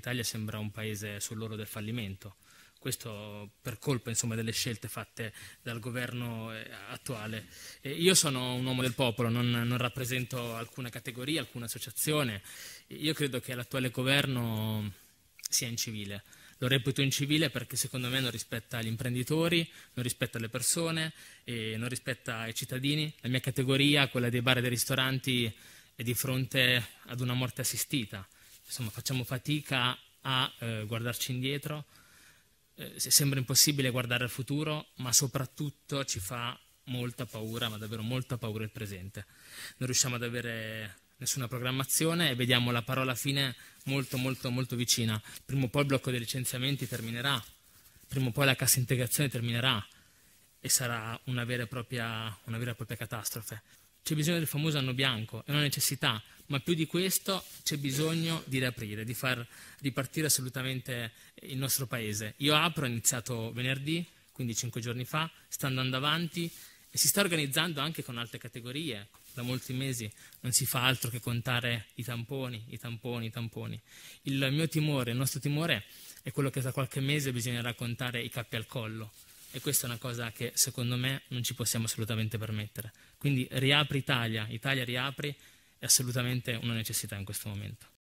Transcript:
l'Italia sembra un paese sull'oro del fallimento. Questo per colpa insomma, delle scelte fatte dal governo eh, attuale. E io sono un uomo del popolo, non, non rappresento alcuna categoria, alcuna associazione. Io credo che l'attuale governo sia incivile lo reputo incivile perché secondo me non rispetta gli imprenditori, non rispetta le persone, non rispetta i cittadini. La mia categoria, quella dei bar e dei ristoranti, è di fronte ad una morte assistita insomma, facciamo fatica a eh, guardarci indietro, eh, sembra impossibile guardare al futuro, ma soprattutto ci fa molta paura, ma davvero molta paura il presente. Non riusciamo ad avere nessuna programmazione e vediamo la parola fine molto molto molto vicina. Prima o poi il blocco dei licenziamenti terminerà, prima o poi la cassa integrazione terminerà e sarà una vera e propria, vera e propria catastrofe. C'è bisogno del famoso anno bianco, è una necessità, ma più di questo c'è bisogno di riaprire, di far ripartire assolutamente il nostro paese. Io apro, ho iniziato venerdì, quindi cinque giorni fa, sta andando avanti e si sta organizzando anche con altre categorie. Da molti mesi non si fa altro che contare i tamponi, i tamponi, i tamponi. Il mio timore, il nostro timore è quello che tra qualche mese bisognerà contare i cappi al collo, e questa è una cosa che secondo me non ci possiamo assolutamente permettere. Quindi riapri Italia, Italia riapri, è assolutamente una necessità in questo momento.